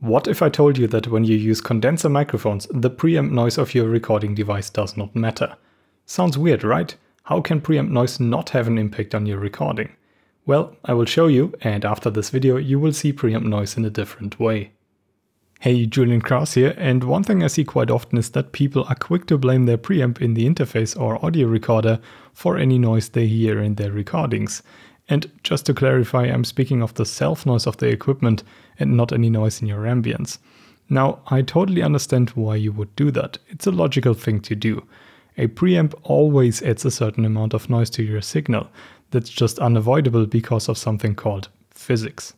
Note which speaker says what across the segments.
Speaker 1: What if I told you that when you use condenser microphones, the preamp noise of your recording device does not matter? Sounds weird, right? How can preamp noise not have an impact on your recording? Well, I will show you, and after this video you will see preamp noise in a different way. Hey, Julian Kraus here, and one thing I see quite often is that people are quick to blame their preamp in the interface or audio recorder for any noise they hear in their recordings. And just to clarify, I'm speaking of the self noise of the equipment and not any noise in your ambience. Now, I totally understand why you would do that. It's a logical thing to do. A preamp always adds a certain amount of noise to your signal. That's just unavoidable because of something called physics.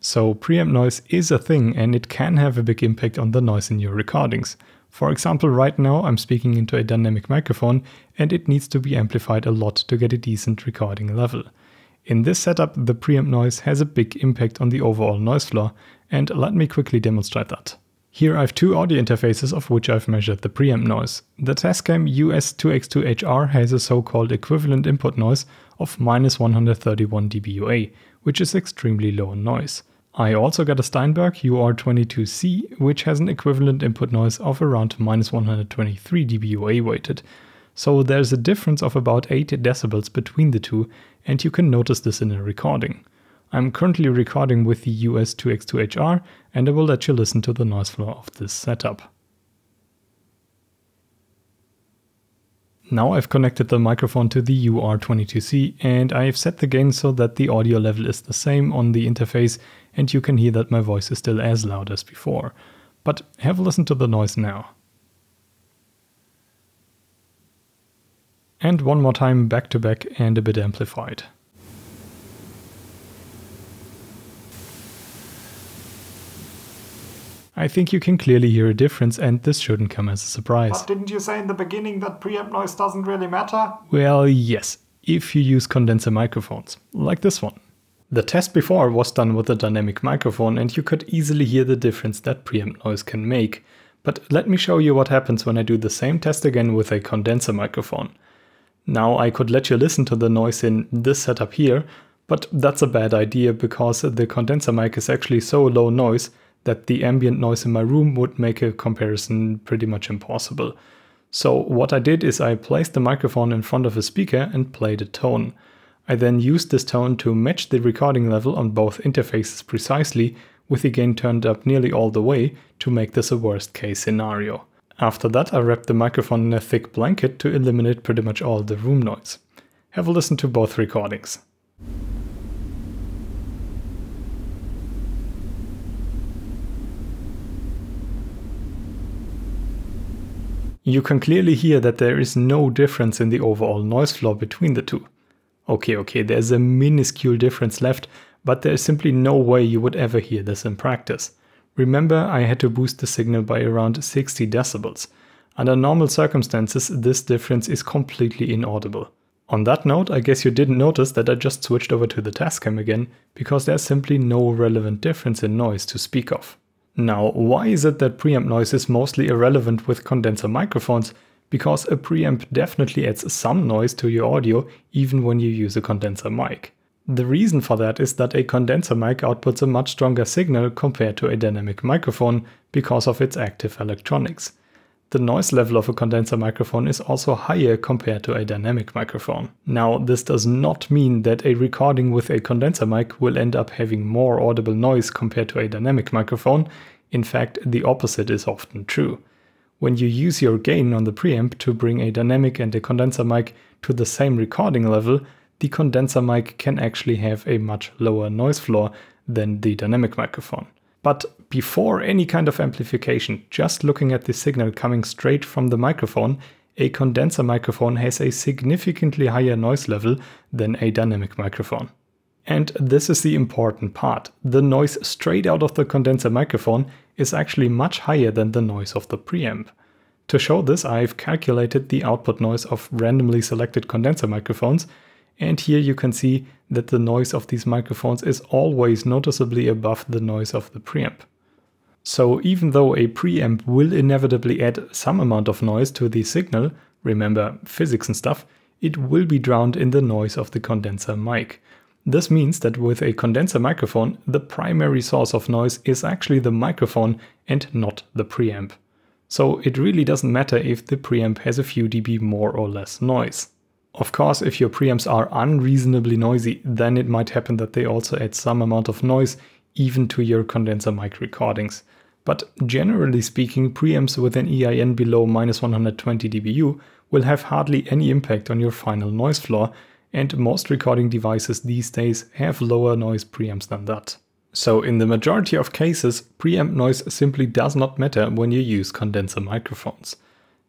Speaker 1: So preamp noise is a thing and it can have a big impact on the noise in your recordings. For example, right now I'm speaking into a dynamic microphone and it needs to be amplified a lot to get a decent recording level. In this setup, the preamp noise has a big impact on the overall noise floor, and let me quickly demonstrate that. Here I've two audio interfaces of which I've measured the preamp noise. The Tascam US2X2HR has a so-called equivalent input noise of minus 131 dBUA, which is extremely low in noise. I also got a Steinberg UR22C, which has an equivalent input noise of around minus 123 dBUA weighted, so there's a difference of about 8 decibels between the two, and you can notice this in a recording. I'm currently recording with the US2X2HR, and I will let you listen to the noise floor of this setup. Now I've connected the microphone to the UR22C and I've set the gain so that the audio level is the same on the interface and you can hear that my voice is still as loud as before. But have a listen to the noise now. and one more time back to back and a bit amplified. I think you can clearly hear a difference, and this shouldn't come as a surprise. But didn't you say in the beginning that preamp noise doesn't really matter? Well, yes, if you use condenser microphones, like this one. The test before was done with a dynamic microphone, and you could easily hear the difference that preamp noise can make. But let me show you what happens when I do the same test again with a condenser microphone. Now I could let you listen to the noise in this setup here, but that's a bad idea because the condenser mic is actually so low noise that the ambient noise in my room would make a comparison pretty much impossible. So what I did is I placed the microphone in front of a speaker and played a tone. I then used this tone to match the recording level on both interfaces precisely, with the gain turned up nearly all the way to make this a worst case scenario. After that, I wrapped the microphone in a thick blanket to eliminate pretty much all the room noise. Have a listen to both recordings. You can clearly hear that there is no difference in the overall noise floor between the two. Okay, okay, there's a minuscule difference left, but there is simply no way you would ever hear this in practice. Remember, I had to boost the signal by around 60 decibels. Under normal circumstances, this difference is completely inaudible. On that note, I guess you didn't notice that I just switched over to the Tascam again, because there's simply no relevant difference in noise to speak of. Now, why is it that preamp noise is mostly irrelevant with condenser microphones? Because a preamp definitely adds some noise to your audio even when you use a condenser mic. The reason for that is that a condenser mic outputs a much stronger signal compared to a dynamic microphone because of its active electronics. The noise level of a condenser microphone is also higher compared to a dynamic microphone. Now, this does not mean that a recording with a condenser mic will end up having more audible noise compared to a dynamic microphone. In fact, the opposite is often true. When you use your gain on the preamp to bring a dynamic and a condenser mic to the same recording level, the condenser mic can actually have a much lower noise floor than the dynamic microphone. But before any kind of amplification, just looking at the signal coming straight from the microphone, a condenser microphone has a significantly higher noise level than a dynamic microphone. And this is the important part. The noise straight out of the condenser microphone is actually much higher than the noise of the preamp. To show this, I've calculated the output noise of randomly selected condenser microphones and here you can see that the noise of these microphones is always noticeably above the noise of the preamp. So even though a preamp will inevitably add some amount of noise to the signal, remember physics and stuff, it will be drowned in the noise of the condenser mic. This means that with a condenser microphone, the primary source of noise is actually the microphone and not the preamp. So it really doesn't matter if the preamp has a few dB more or less noise. Of course, if your preamps are unreasonably noisy, then it might happen that they also add some amount of noise even to your condenser mic recordings. But generally speaking, preamps with an EIN below minus 120 dBu will have hardly any impact on your final noise floor, and most recording devices these days have lower noise preamps than that. So in the majority of cases, preamp noise simply does not matter when you use condenser microphones.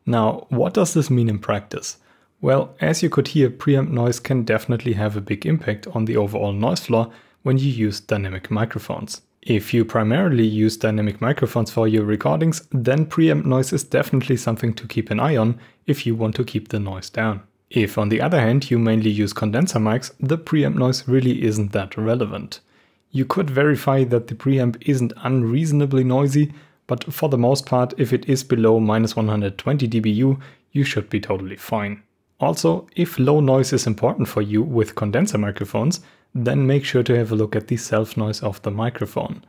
Speaker 1: Now, what does this mean in practice? Well, as you could hear, preamp noise can definitely have a big impact on the overall noise floor when you use dynamic microphones. If you primarily use dynamic microphones for your recordings, then preamp noise is definitely something to keep an eye on if you want to keep the noise down. If on the other hand you mainly use condenser mics, the preamp noise really isn't that relevant. You could verify that the preamp isn't unreasonably noisy, but for the most part if it is below minus 120 dBu, you should be totally fine. Also, if low noise is important for you with condenser microphones, then make sure to have a look at the self noise of the microphone.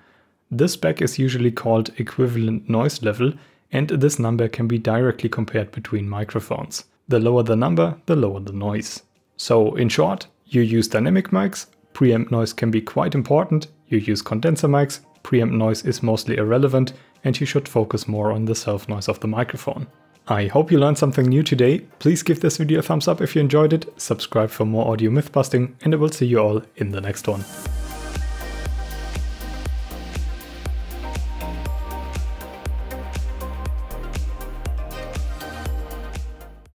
Speaker 1: This spec is usually called equivalent noise level and this number can be directly compared between microphones. The lower the number, the lower the noise. So in short, you use dynamic mics, preamp noise can be quite important, you use condenser mics, preamp noise is mostly irrelevant and you should focus more on the self noise of the microphone. I hope you learned something new today. Please give this video a thumbs up if you enjoyed it, subscribe for more audio myth busting, and I will see you all in the next one.